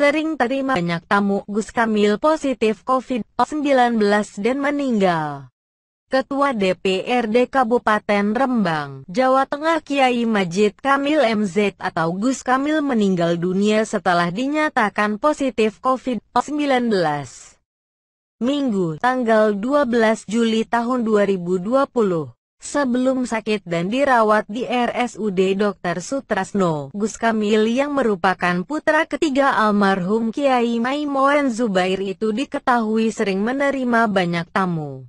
sering terima banyak tamu Gus Kamil positif COVID-19 dan meninggal. Ketua DPRD Kabupaten Rembang, Jawa Tengah Kiai Majid Kamil MZ atau Gus Kamil meninggal dunia setelah dinyatakan positif COVID-19. Minggu, tanggal 12 Juli tahun 2020. Sebelum sakit dan dirawat di RSUD Dr. Sutrasno, Gus Kamil yang merupakan putra ketiga almarhum Kiai Maimoen Zubair itu diketahui sering menerima banyak tamu.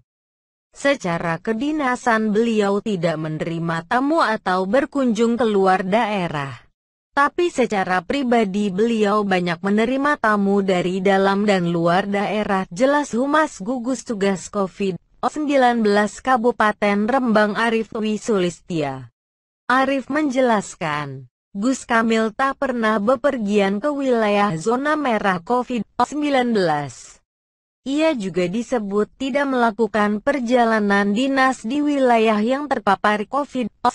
Secara kedinasan beliau tidak menerima tamu atau berkunjung keluar daerah. Tapi secara pribadi beliau banyak menerima tamu dari dalam dan luar daerah jelas Humas Gugus Tugas COVID. 19 19 Kabupaten Rembang Arif Wisulistia. Arif menjelaskan, Gus Kamil tak pernah bepergian ke wilayah zona merah COVID-19. Ia juga disebut tidak melakukan perjalanan dinas di wilayah yang terpapar COVID-19.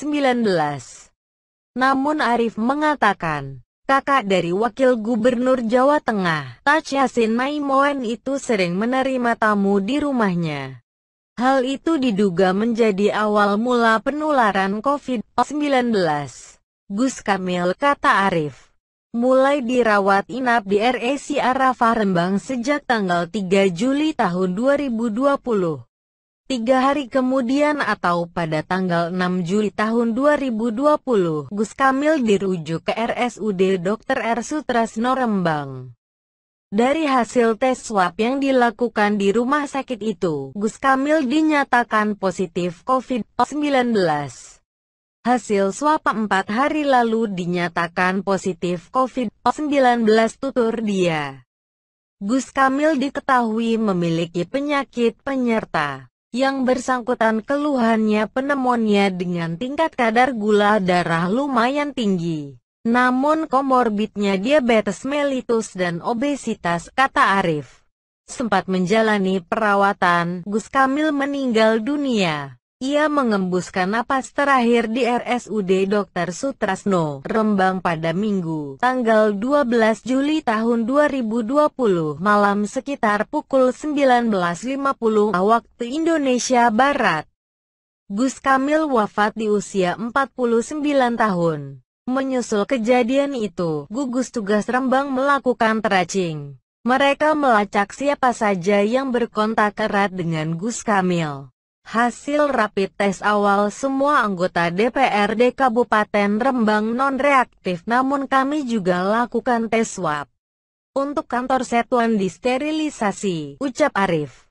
Namun Arif mengatakan, kakak dari Wakil Gubernur Jawa Tengah, Taj Yassin itu sering menerima tamu di rumahnya. Hal itu diduga menjadi awal mula penularan COVID-19. Gus Kamil kata Arif mulai dirawat inap di RSI e Arafah Rembang sejak tanggal 3 Juli tahun 2020. Tiga hari kemudian atau pada tanggal 6 Juli tahun 2020, Gus Kamil dirujuk ke RSUD Dr. R. Sutrasno Rembang. Dari hasil tes swab yang dilakukan di rumah sakit itu, Gus Kamil dinyatakan positif COVID-19. Hasil swab 4 hari lalu dinyatakan positif COVID-19 tutur dia. Gus Kamil diketahui memiliki penyakit penyerta yang bersangkutan keluhannya pneumonia dengan tingkat kadar gula darah lumayan tinggi. Namun komorbidnya diabetes mellitus dan obesitas, kata Arif. Sempat menjalani perawatan, Gus Kamil meninggal dunia. Ia mengembuskan napas terakhir di RSUD Dr. Sutrasno, Rembang pada Minggu, tanggal 12 Juli tahun 2020, malam sekitar pukul 19.50 waktu Indonesia Barat. Gus Kamil wafat di usia 49 tahun. Menyusul kejadian itu, gugus tugas Rembang melakukan tracing. Mereka melacak siapa saja yang berkontak erat dengan Gus Kamil. Hasil rapid tes awal semua anggota DPRD Kabupaten Rembang non-reaktif namun kami juga lakukan tes swab. Untuk kantor Setuan disterilisasi, ucap Arif.